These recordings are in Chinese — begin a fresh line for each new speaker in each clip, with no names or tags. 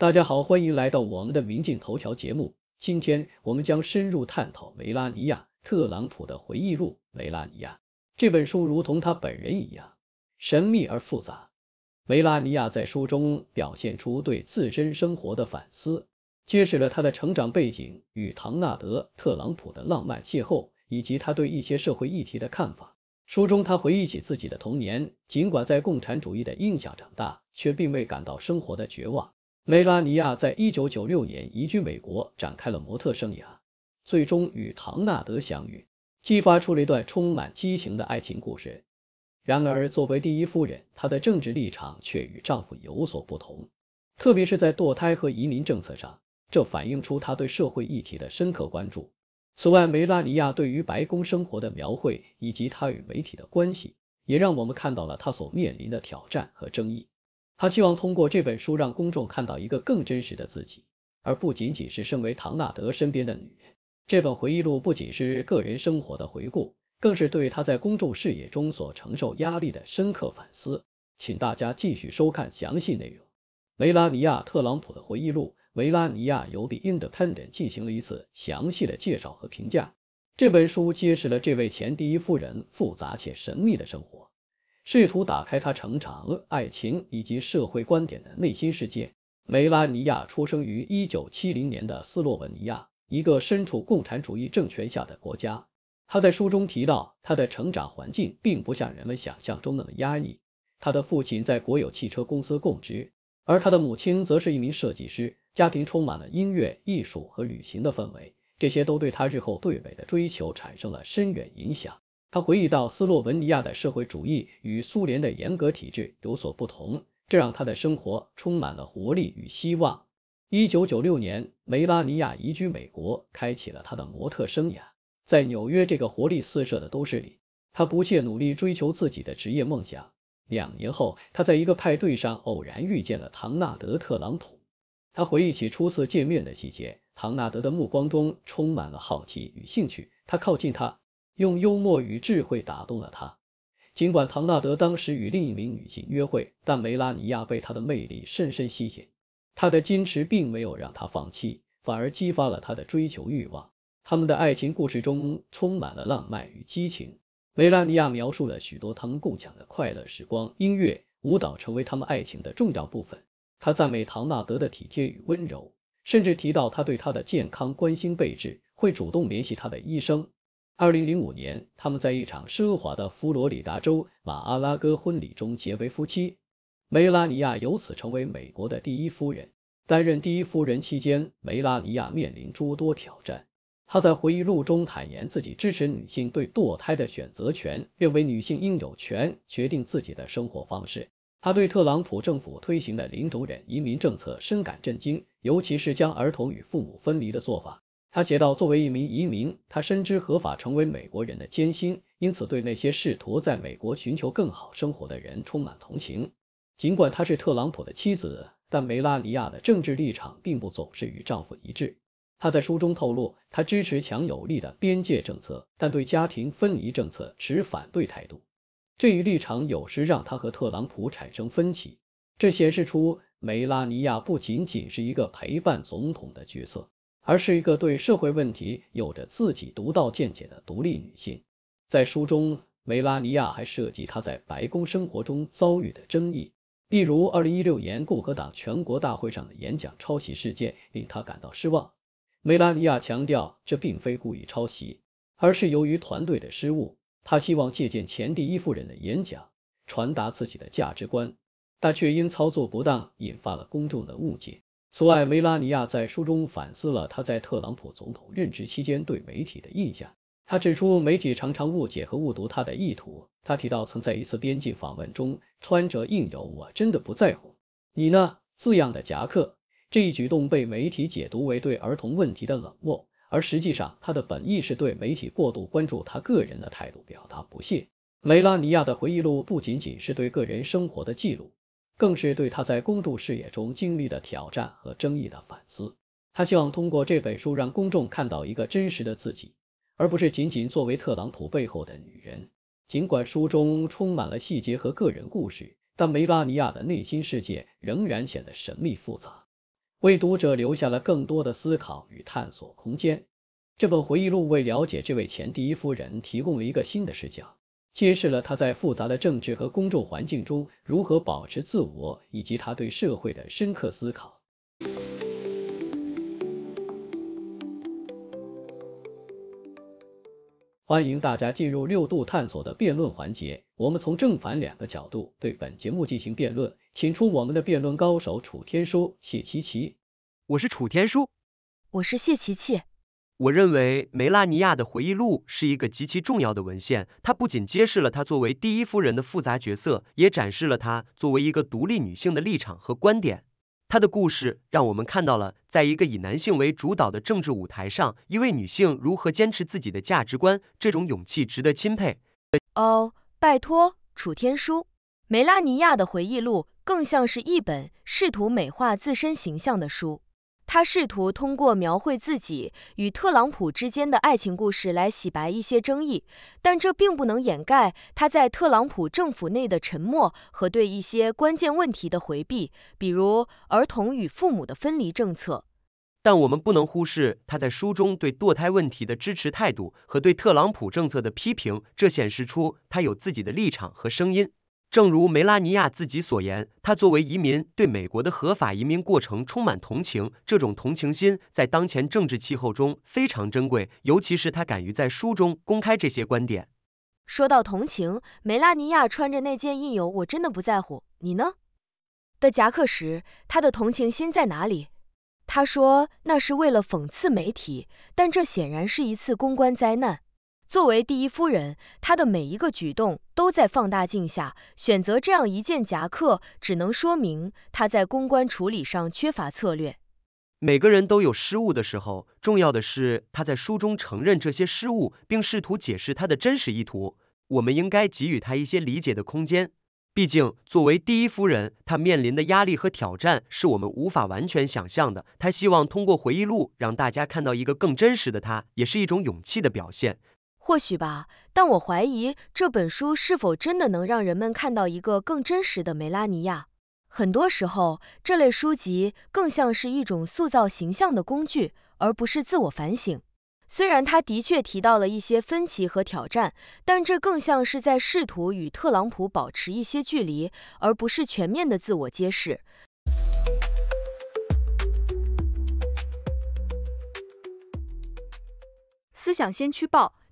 大家好，欢迎来到我们的《明镜头条》节目。今天我们将深入探讨梅拉尼亚·特朗普的回忆录《梅拉尼亚》。这本书如同他本人一样，神秘而复杂。梅拉尼亚在书中表现出对自身生活的反思，揭示了他的成长背景与唐纳德·特朗普的浪漫邂逅，以及他对一些社会议题的看法。书中，他回忆起自己的童年，尽管在共产主义的印象长大，却并未感到生活的绝望。梅拉尼亚在一九九六年移居美国，展开了模特生涯，最终与唐纳德相遇，激发出了一段充满激情的爱情故事。然而，作为第一夫人，她的政治立场却与丈夫有所不同，特别是在堕胎和移民政策上，这反映出她对社会议题的深刻关注。此外，梅拉尼亚对于白宫生活的描绘，以及她与媒体的关系，也让我们看到了她所面临的挑战和争议。他希望通过这本书让公众看到一个更真实的自己，而不仅仅是身为唐纳德身边的女人。这本回忆录不仅是个人生活的回顾，更是对他在公众视野中所承受压力的深刻反思。请大家继续收看详细内容。维拉尼亚特朗普的回忆录，维拉尼亚尤迪 d 的 n t 进行了一次详细的介绍和评价。这本书揭示了这位前第一夫人复杂且神秘的生活。试图打开他成长、爱情以及社会观点的内心世界。梅拉尼亚出生于一九七零年的斯洛文尼亚，一个身处共产主义政权下的国家。他在书中提到，他的成长环境并不像人们想象中那么压抑。他的父亲在国有汽车公司供职，而他的母亲则是一名设计师。家庭充满了音乐、艺术和旅行的氛围，这些都对他日后对美的追求产生了深远影响。他回忆到，斯洛文尼亚的社会主义与苏联的严格体制有所不同，这让他的生活充满了活力与希望。一九九六年，梅拉尼亚移居美国，开启了他的模特生涯。在纽约这个活力四射的都市里，他不懈努力追求自己的职业梦想。两年后，他在一个派对上偶然遇见了唐纳德特朗普。他回忆起初次见面的细节，唐纳德的目光中充满了好奇与兴趣。他靠近他。用幽默与智慧打动了他。尽管唐纳德当时与另一名女性约会，但梅拉尼亚被他的魅力深深吸引。他的矜持并没有让他放弃，反而激发了他的追求欲望。他们的爱情故事中充满了浪漫与激情。梅拉尼亚描述了许多他们共享的快乐时光，音乐、舞蹈成为他们爱情的重要部分。他赞美唐纳德的体贴与温柔，甚至提到他对他的健康关心备至，会主动联系他的医生。二零零五年，他们在一场奢华的佛罗里达州马阿拉戈婚礼中结为夫妻。梅拉尼亚由此成为美国的第一夫人。担任第一夫人期间，梅拉尼亚面临诸多挑战。她在回忆录中坦言，自己支持女性对堕胎的选择权，认为女性应有权决定自己的生活方式。她对特朗普政府推行的零容忍移民政策深感震惊，尤其是将儿童与父母分离的做法。他写道：“作为一名移民，他深知合法成为美国人的艰辛，因此对那些试图在美国寻求更好生活的人充满同情。尽管她是特朗普的妻子，但梅拉尼亚的政治立场并不总是与丈夫一致。她在书中透露，她支持强有力的边界政策，但对家庭分离政策持反对态度。这一立场有时让她和特朗普产生分歧，这显示出梅拉尼亚不仅仅是一个陪伴总统的角色。”而是一个对社会问题有着自己独到见解的独立女性。在书中，梅拉尼亚还涉及她在白宫生活中遭遇的争议，例如2016年共和党全国大会上的演讲抄袭事件，令她感到失望。梅拉尼亚强调，这并非故意抄袭，而是由于团队的失误。她希望借鉴前第一夫人的演讲，传达自己的价值观，但却因操作不当引发了公众的误解。苏艾梅拉尼亚在书中反思了他在特朗普总统任职期间对媒体的印象。他指出，媒体常常误解和误读他的意图。他提到，曾在一次编辑访问中穿着印有“我真的不在乎你呢”字样的夹克，这一举动被媒体解读为对儿童问题的冷漠，而实际上他的本意是对媒体过度关注他个人的态度表达不屑。梅拉尼亚的回忆录不仅仅是对个人生活的记录。更是对她在公众视野中经历的挑战和争议的反思。她希望通过这本书让公众看到一个真实的自己，而不是仅仅作为特朗普背后的女人。尽管书中充满了细节和个人故事，但梅拉尼亚的内心世界仍然显得神秘复杂，为读者留下了更多的思考与探索空间。这本回忆录为了解这位前第一夫人提供了一个新的视角。揭示了他在复杂的政治和公众环境中如何保持自我，以及他对社会的深刻思考。欢迎大家进入六度探索的辩论环节，我们从正反两个角度对本节目进行辩论，请出我们的辩论高手楚天舒、谢琪琪。
我是楚天舒，我是谢琪琪。我认为梅拉尼亚的回忆录是一个极其重要的文献，它不仅揭示了她作为第一夫人的复杂角色，也展示了她作为一个独立女性的立场和观点。她的故事让我们看到了，在一个以男性为主导的政治舞台上，一位女性如何坚持自己的价值观，这种勇气值得钦佩。哦，拜托，楚天书，
梅拉尼亚的回忆录更像是一本试图美化自身形象的书。他试图通过描绘自己与特朗普之间的爱情故事来洗白一些争议，但这并不能掩盖他在特朗普政府内的沉默和对一些关键问题的回避，比如儿童与父母的分
离政策。但我们不能忽视他在书中对堕胎问题的支持态度和对特朗普政策的批评，这显示出他有自己的立场和声音。正如梅拉尼亚自己所言，他作为移民，对美国的合法移民过程充满同情。这种同情心在当前政治气候中非常珍贵，尤其是他敢于在书中公开这些观点。
说到同情，梅拉尼亚穿着那件印有“我真的不在乎，你呢”的夹克时，他的同情心在哪里？他说那是为了讽刺媒体，但这显然是一次公关灾难。作为第一夫人，她的每一个举动都在放大镜下。选择这样一件夹克，只能说明她在公关处理上缺乏策略。
每个人都有失误的时候，重要的是他在书中承认这些失误，并试图解释他的真实意图。我们应该给予他一些理解的空间。毕竟，作为第一夫人，她面临的压力和挑战是我们无法完全想象的。她希望通过回忆录让大家看到一个更真实的她，也是一种勇气的表现。
或许吧，但我怀疑这本书是否真的能让人们看到一个更真实的梅拉尼亚。很多时候，这类书籍更像是一种塑造形象的工具，而不是自我反省。虽然它的确提到了一些分歧和挑战，但这更像是在试图与特朗普保持一些距离，而不是全面的自我揭示。思想先驱报。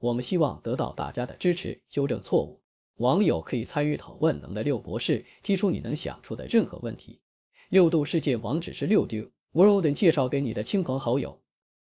我们希望得到大家的支持，纠正错误。网友可以参与讨论，能的六博士提出你能想出的任何问题。六度世界网址是六丢 world，介绍给你的亲朋好友。